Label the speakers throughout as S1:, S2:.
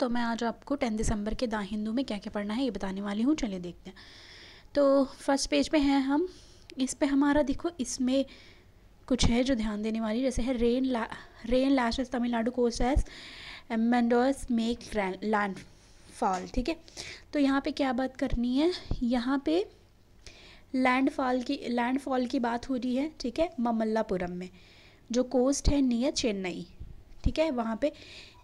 S1: तो मैं आज आपको 10 दिसंबर के दा हिंदू में क्या क्या पढ़ना है ये बताने वाली हूँ चलिए देखते हैं तो फर्स्ट पेज पे हैं हम इस पे हमारा देखो इसमें कुछ है जो ध्यान देने वाली जैसे है रेन ला rain lashes Tamil Nadu coast as एम्बेंडोर्स मेक लैंड फॉल ठीक है तो यहाँ पे क्या बात करनी है यहाँ पे लैंडफॉल की लैंडफॉल की बात हो रही है ठीक है ममल्लापुरम में जो कोस्ट है नियर चेन्नई ठीक है वहाँ पे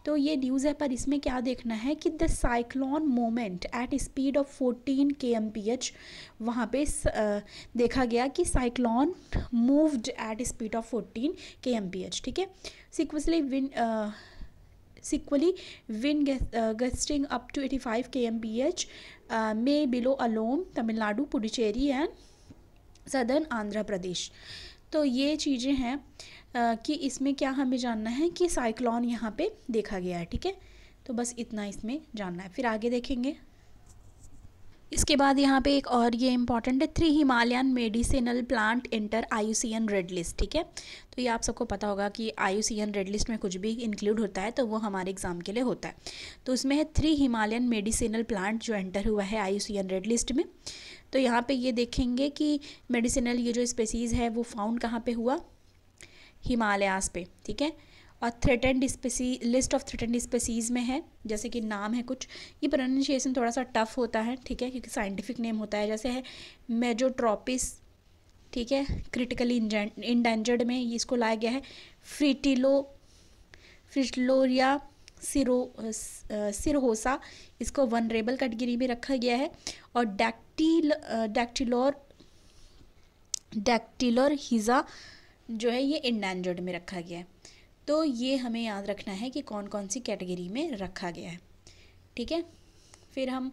S1: तो ये न्यूज़ है पर इसमें क्या देखना है कि the cyclone moment at speed of 14 K M P H वहाँ पर देखा गया कि cyclone moved at speed of 14 K M P H ठीक है sequentially wind sequentially wind gusting up to 85 five K M P H may below along Tamil Nadu Puducherry and southern Andhra Pradesh तो ये चीज़ें हैं कि इसमें क्या हमें जानना है कि साइक्लॉन यहाँ पे देखा गया है ठीक है तो बस इतना इसमें जानना है फिर आगे देखेंगे इसके बाद यहाँ पे एक और ये इम्पॉर्टेंट है three Himalayan medicinal plant enter IUCN red list ठीक है तो ये आप सबको पता होगा कि आयुसियन रेड लिस्ट में कुछ भी इंक्लूड होता है तो वो हमारे एग्ज़ाम के लिए होता है तो उसमें है थ्री हिमालयन मेडिसिनल प्लांट जो एंटर हुआ है आयुसियन रेड लिस्ट में तो यहाँ पे ये देखेंगे कि मेडिसिनल ये जो स्पेसीज़ है वो फाउंड कहाँ पे हुआ हिमालयास पे ठीक है और threatened species list of threatened species में है जैसे कि नाम है कुछ ये प्रोनाशिएशन थोड़ा सा टफ होता है ठीक है क्योंकि साइंटिफिक नेम होता है जैसे है मेजोट्रॉपिस ठीक है क्रिटिकली इंडेंजर्ड में इसको लाया गया है फ्रिटिलो फ्रिटलोरिया सिरो सिरहोसा इसको वनरेबल कैटेगरी में रखा गया है और डैक्टिल डैक्टिलोर डैक्टिलोर हिज़ा जो है ये इंडेंजर्ड में रखा गया है तो ये हमें याद रखना है कि कौन कौन सी कैटेगरी में रखा गया है ठीक है फिर हम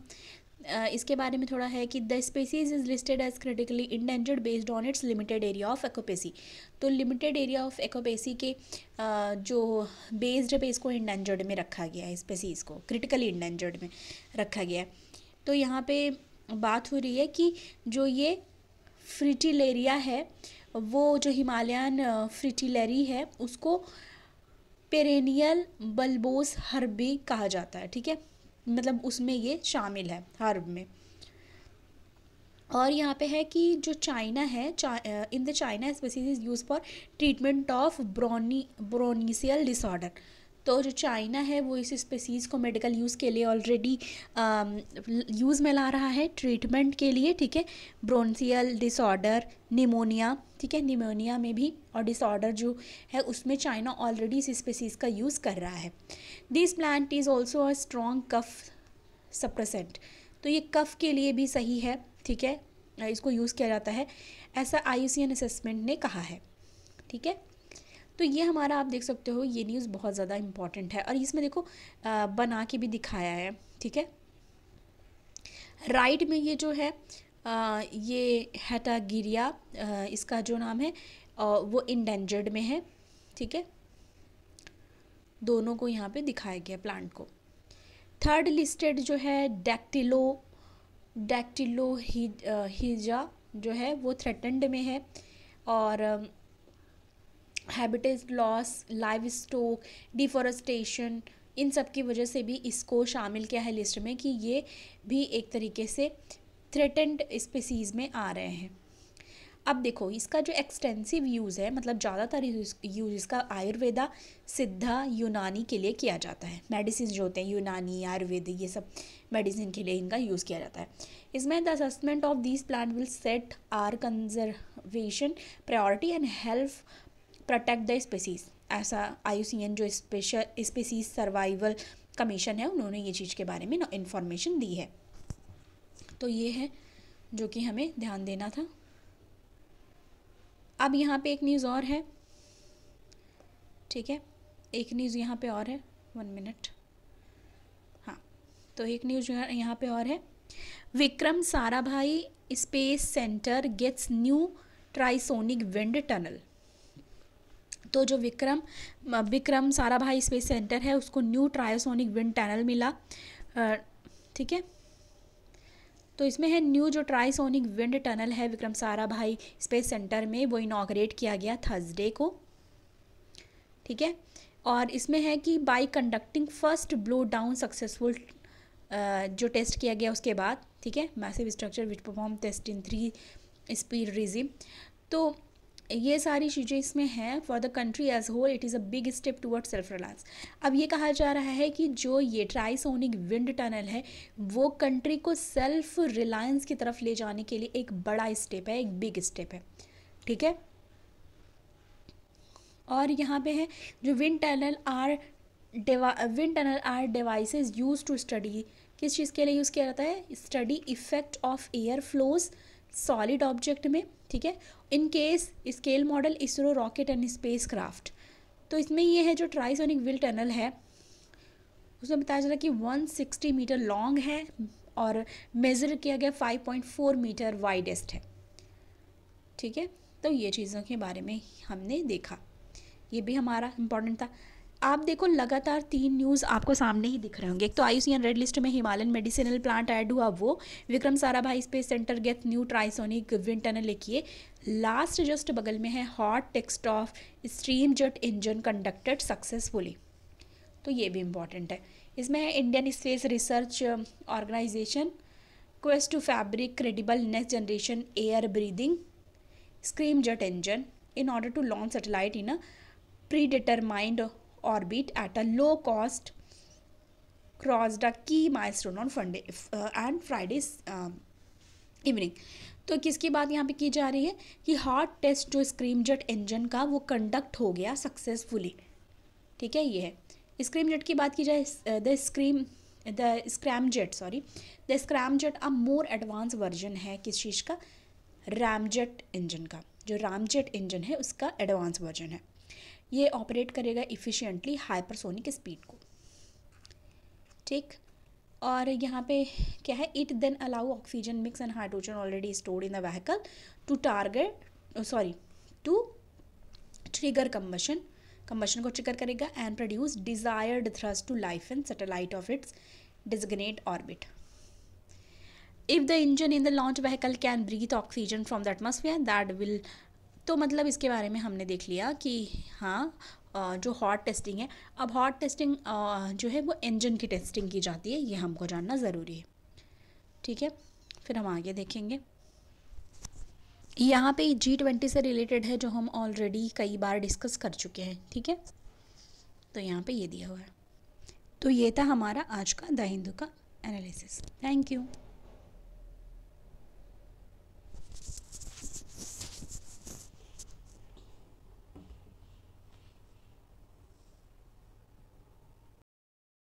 S1: इसके बारे में थोड़ा है कि the species is listed as critically endangered based on its limited area of occupancy तो लिमिटेड एरिया ऑफ एकोपेसी के जो बेस्ड पे बेस को इंडेंजर्ड में रखा गया है स्पेसीज को क्रिटिकली इंडेंजर्ड में रखा गया है तो यहाँ पे बात हो रही है कि जो ये फ्रिटिलेरिया है वो जो हिमालयन फ्रिटिलेरी है उसको पेरेनियल बल्बोस हर्बी कहा जाता है ठीक है मतलब उसमें ये शामिल है हर्ब में और यहाँ पे है कि जो चाइना है in the China species use for treatment of bronchi bronchial disorder तो जो चाइना है वो इस स्पेसीज़ को मेडिकल यूज़ के लिए ऑलरेडी यूज़ um, में ला रहा है ट्रीटमेंट के लिए ठीक है ब्रोन्सियल डिसऑर्डर निमोनिया ठीक है निमोनिया में भी और डिसऑर्डर जो है उसमें चाइना ऑलरेडी इस स्पेसीज़ का यूज़ कर रहा है this plant is also a strong cough suppressant तो ये कफ के लिए भी सही है ठीक है इसको यूज़ किया जाता है ऐसा आई असेसमेंट ने कहा है ठीक है तो ये हमारा आप देख सकते हो ये न्यूज़ बहुत ज़्यादा इम्पॉर्टेंट है और इसमें देखो आ, बना के भी दिखाया है ठीक है राइट में ये जो है आ, ये हैटागिरिया इसका जो नाम है आ, वो इंडेंजर्ड में है ठीक है दोनों को यहाँ पे दिखाया गया प्लांट को थर्ड लिस्टेड जो है डैक्टिलो डैक्टिलो हिजा जो है वो थ्रेटेंड में है और habitat loss livestock deforestation इन सब की वजह से भी इसको शामिल किया है लिस्ट में कि ये भी एक तरीके से थ्रेटेंड स्पीसीज़ में आ रहे हैं अब देखो इसका जो एक्सटेंसिव यूज़ है मतलब ज़्यादातर यूज़ इसका आयुर्वेदा सिद्धा यूनानी के लिए किया जाता है मेडिसिन जो होते हैं यूनानी आयुर्वेद ये सब मेडिसिन के लिए इनका यूज़ किया जाता है इसमें the assessment of this plant will set our conservation priority and health protect the species ऐसा आई जो स्पेशल स्पेसीज सर्वाइवल कमीशन है उन्होंने ये चीज़ के बारे में इन्फॉर्मेशन दी है तो ये है जो कि हमें ध्यान देना था अब यहाँ पे एक न्यूज़ और है ठीक है एक न्यूज़ यहाँ पे और है वन मिनट हाँ तो एक न्यूज़ यहाँ पे और है Vikram Sarabhai space centre gets new trisonic wind tunnel तो जो विक्रम विक्रम साराभाई स्पेस सेंटर है उसको न्यू ट्रायोसोनिक विंड टनल मिला ठीक है तो इसमें है न्यू जो ट्रायसोनिक विंड टनल है विक्रम साराभाई स्पेस सेंटर में वो इनाग्रेट किया गया थर्सडे को ठीक है और इसमें है कि by conducting first blow down successful जो टेस्ट किया गया उसके बाद ठीक है massive structure which perform test in three speed regime तो ये सारी चीज़ें इसमें हैं for the country as whole it is a big step toward self reliance अब ये कहा जा रहा है कि जो ये ट्राईसोनिक विंड टनल है वो कंट्री को सेल्फ रिलायंस की तरफ ले जाने के लिए एक बड़ा स्टेप है एक बिग स्टेप है ठीक है और यहाँ पे है जो wind tunnel are wind tunnel are devices use to study किस चीज़ के लिए यूज़ किया जाता है study effect of air flows solid object में ठीक है in case scale model ISRO rocket and spacecraft तो इसमें ये है जो ट्राइसोनिक विल टनल है उसमें बताया जा रहा कि 160 मीटर लॉन्ग है और मेज़र किया गया 5.4 मीटर वाइडेस्ट है ठीक है तो ये चीज़ों के बारे में हमने देखा ये भी हमारा इम्पोर्टेंट था आप देखो लगातार तीन न्यूज़ आपको सामने ही दिख रहे होंगे एक तो आयुष रेड लिस्ट में हिमालयन मेडिसिनल प्लांट ऐड हुआ वो Vikram Sarabhai space centre gets new trisonic wind tunnel लिखिए लास्ट जस्ट बगल में है hot test of scramjet engine conducted successfully तो ये भी इम्पॉर्टेंट है इसमें है Indian space research organisation quest to fabric credible next generation air breathing scramjet engine in order to launch satellite in a predetermined orbit at a low cost crossed the key milestone on Friday uh, and Friday's evening um, evening. तो किसकी बात यहाँ पे की जा रही है कि हार्ट टेस्ट जो स्क्रीम जेट इंजन का वो कंडक्ट हो गया सक्सेसफुली ठीक है ये है स्क्रीम जेट की बात की जाए the scram the scramjet sorry the scramjet अब मोर एडवांस वर्जन है किस चीज़ का जेट इंजन का जो रामजेट इंजन है उसका एडवांस वर्जन है ये ऑपरेट करेगा इफ़िशेंटली हाइपरसोनिक स्पीड को ठीक और यहाँ पे क्या है it then allow oxygen mix and hydrogen already stored in the vehicle to target sorry to trigger combustion combustion को ट्रिगर करेगा and produce desired thrust to lift and satellite of its designate orbit if the engine in the launch vehicle can breathe oxygen from the atmosphere that will तो मतलब इसके बारे में हमने देख लिया कि हाँ जो हॉट टेस्टिंग है अब हॉट टेस्टिंग जो है वो इंजन की टेस्टिंग की जाती है ये हमको जानना ज़रूरी है ठीक है फिर हम आगे देखेंगे यहाँ पे जी ट्वेंटी से रिलेटेड है जो हम ऑलरेडी कई बार डिस्कस कर चुके हैं ठीक है तो यहाँ पे ये दिया हुआ है तो ये था हमारा आज का द हिंदू का एनालिसिस थैंक यू